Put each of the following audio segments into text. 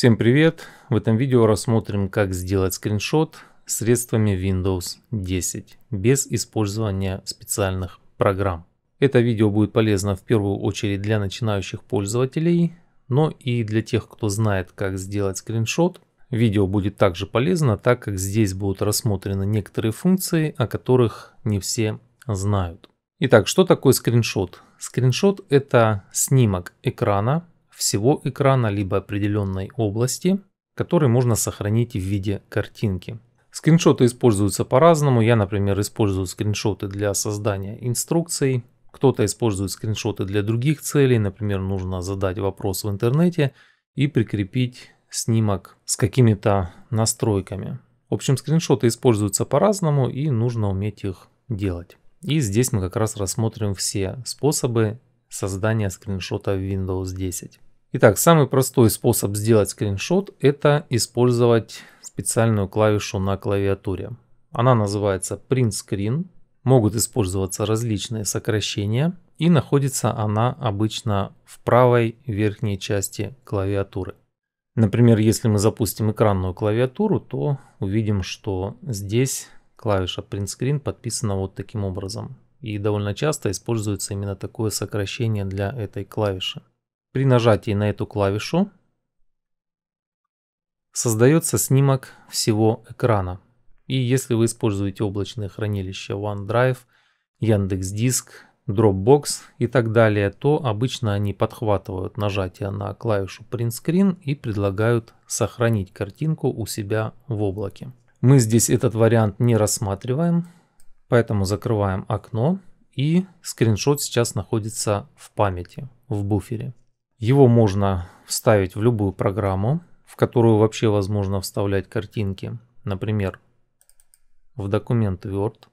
Всем привет! В этом видео рассмотрим, как сделать скриншот средствами Windows 10 без использования специальных программ. Это видео будет полезно в первую очередь для начинающих пользователей, но и для тех, кто знает, как сделать скриншот. Видео будет также полезно, так как здесь будут рассмотрены некоторые функции, о которых не все знают. Итак, что такое скриншот? Скриншот – это снимок экрана, всего экрана, либо определенной области, который можно сохранить в виде картинки. Скриншоты используются по-разному. Я, например, использую скриншоты для создания инструкций. Кто-то использует скриншоты для других целей. Например, нужно задать вопрос в интернете и прикрепить снимок с какими-то настройками. В общем, скриншоты используются по-разному и нужно уметь их делать. И здесь мы как раз рассмотрим все способы создания скриншота в Windows 10. Итак, самый простой способ сделать скриншот это использовать специальную клавишу на клавиатуре. Она называется Print Screen. Могут использоваться различные сокращения и находится она обычно в правой верхней части клавиатуры. Например, если мы запустим экранную клавиатуру, то увидим, что здесь клавиша Print Screen подписана вот таким образом. И довольно часто используется именно такое сокращение для этой клавиши. При нажатии на эту клавишу создается снимок всего экрана. И если вы используете облачное хранилище OneDrive, Яндекс.Диск, Dropbox и так далее, то обычно они подхватывают нажатие на клавишу Print Screen и предлагают сохранить картинку у себя в облаке. Мы здесь этот вариант не рассматриваем, поэтому закрываем окно и скриншот сейчас находится в памяти, в буфере. Его можно вставить в любую программу, в которую вообще возможно вставлять картинки. Например, в документ Word.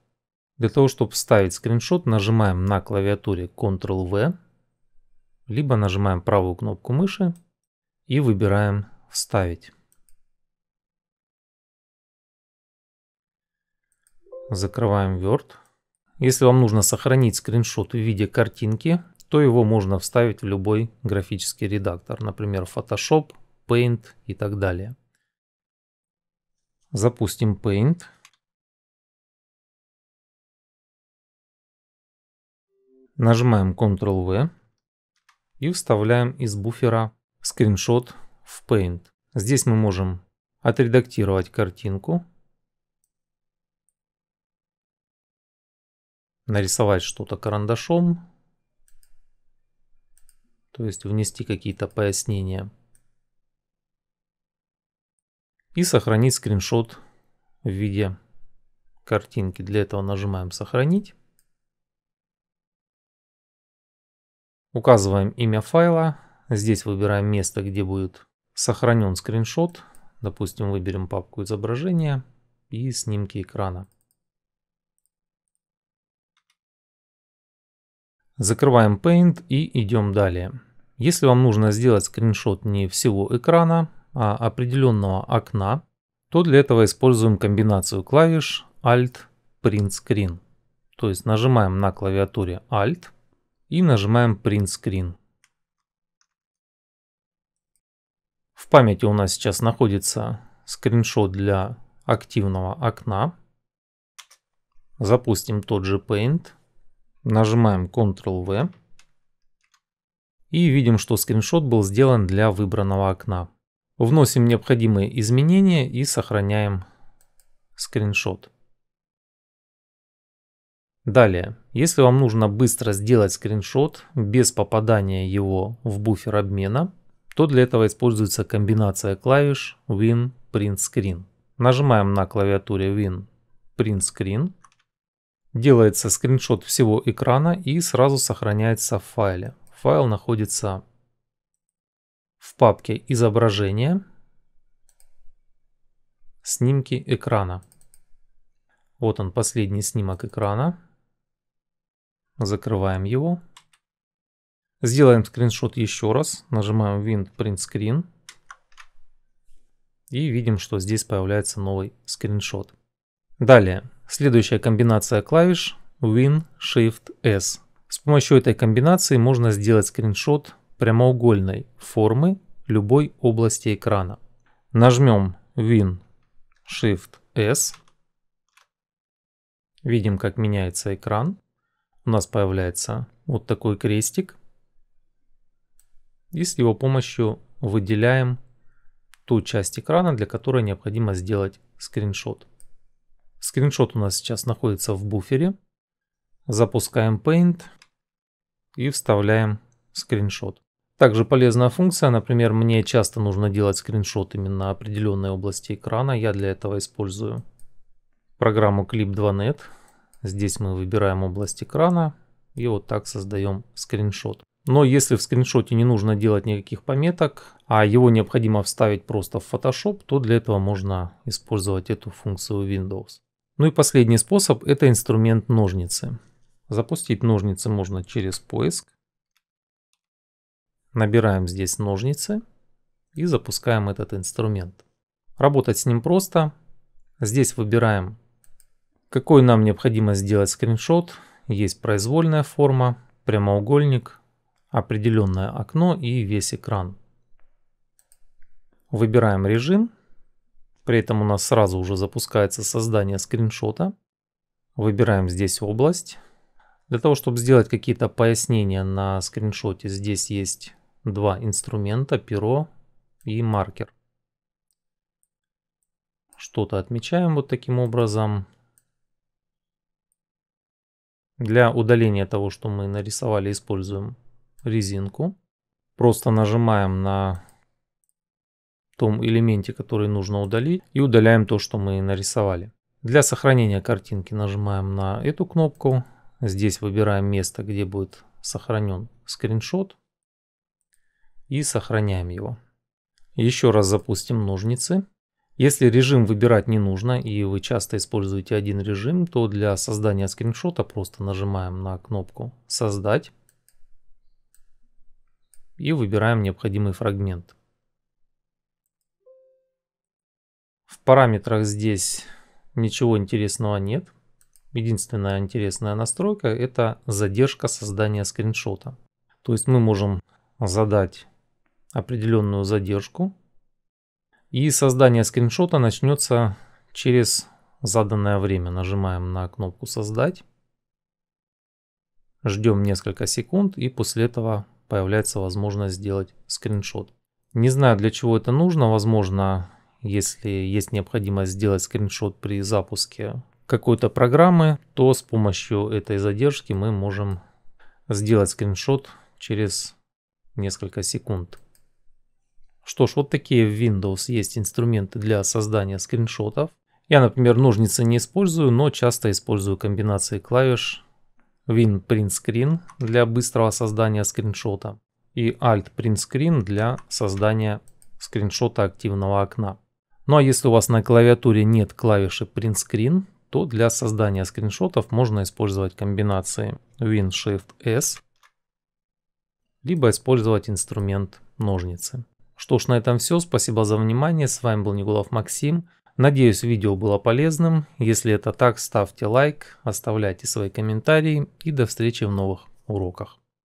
Для того, чтобы вставить скриншот, нажимаем на клавиатуре Ctrl-V, либо нажимаем правую кнопку мыши и выбираем «Вставить». Закрываем Word. Если вам нужно сохранить скриншот в виде картинки, то его можно вставить в любой графический редактор, например, Photoshop, Paint и так далее. Запустим Paint. Нажимаем Ctrl-V и вставляем из буфера скриншот в Paint. Здесь мы можем отредактировать картинку, нарисовать что-то карандашом, то есть внести какие-то пояснения. И сохранить скриншот в виде картинки. Для этого нажимаем «Сохранить». Указываем имя файла. Здесь выбираем место, где будет сохранен скриншот. Допустим, выберем папку изображения и снимки экрана. Закрываем Paint и идем далее. Если вам нужно сделать скриншот не всего экрана, а определенного окна, то для этого используем комбинацию клавиш Alt Print Screen. То есть нажимаем на клавиатуре Alt и нажимаем Print Screen. В памяти у нас сейчас находится скриншот для активного окна. Запустим тот же Paint. Нажимаем Ctrl-V и видим, что скриншот был сделан для выбранного окна. Вносим необходимые изменения и сохраняем скриншот. Далее, если вам нужно быстро сделать скриншот без попадания его в буфер обмена, то для этого используется комбинация клавиш Win Print Screen. Нажимаем на клавиатуре Win Print Screen. Делается скриншот всего экрана и сразу сохраняется в файле. Файл находится в папке "Изображения", «Снимки экрана». Вот он, последний снимок экрана. Закрываем его. Сделаем скриншот еще раз. Нажимаем Win Print Screen. И видим, что здесь появляется новый скриншот. Далее, следующая комбинация клавиш Win Shift S. С помощью этой комбинации можно сделать скриншот прямоугольной формы любой области экрана. Нажмем Win Shift S. Видим, как меняется экран. У нас появляется вот такой крестик. И с его помощью выделяем ту часть экрана, для которой необходимо сделать скриншот. Скриншот у нас сейчас находится в буфере. Запускаем Paint и вставляем скриншот. Также полезная функция, например, мне часто нужно делать скриншот именно определенной области экрана, я для этого использую программу Clip2Net. Здесь мы выбираем область экрана и вот так создаем скриншот. Но если в скриншоте не нужно делать никаких пометок, а его необходимо вставить просто в Photoshop, то для этого можно использовать эту функцию Windows. Ну и последний способ это инструмент ножницы. Запустить ножницы можно через поиск. Набираем здесь ножницы и запускаем этот инструмент. Работать с ним просто. Здесь выбираем, какой нам необходимо сделать скриншот. Есть произвольная форма, прямоугольник, определенное окно и весь экран. Выбираем режим. При этом у нас сразу уже запускается создание скриншота. Выбираем здесь область. Для того, чтобы сделать какие-то пояснения на скриншоте, здесь есть два инструмента, перо и маркер. Что-то отмечаем вот таким образом. Для удаления того, что мы нарисовали, используем резинку. Просто нажимаем на том элементе, который нужно удалить, и удаляем то, что мы нарисовали. Для сохранения картинки нажимаем на эту кнопку, Здесь выбираем место, где будет сохранен скриншот. И сохраняем его. Еще раз запустим ножницы. Если режим выбирать не нужно и вы часто используете один режим, то для создания скриншота просто нажимаем на кнопку «Создать» и выбираем необходимый фрагмент. В параметрах здесь ничего интересного нет. Единственная интересная настройка – это задержка создания скриншота. То есть мы можем задать определенную задержку, и создание скриншота начнется через заданное время. Нажимаем на кнопку «Создать», ждем несколько секунд, и после этого появляется возможность сделать скриншот. Не знаю, для чего это нужно. Возможно, если есть необходимость сделать скриншот при запуске какой-то программы, то с помощью этой задержки мы можем сделать скриншот через несколько секунд. Что ж, вот такие в Windows есть инструменты для создания скриншотов. Я, например, ножницы не использую, но часто использую комбинации клавиш Win Print Screen для быстрого создания скриншота и Alt Print Screen для создания скриншота активного окна. Ну а если у вас на клавиатуре нет клавиши Print Screen, то для создания скриншотов можно использовать комбинации Win-Shift-S, либо использовать инструмент ножницы. Что ж, на этом все. Спасибо за внимание. С вами был Негулов Максим. Надеюсь, видео было полезным. Если это так, ставьте лайк, оставляйте свои комментарии и до встречи в новых уроках.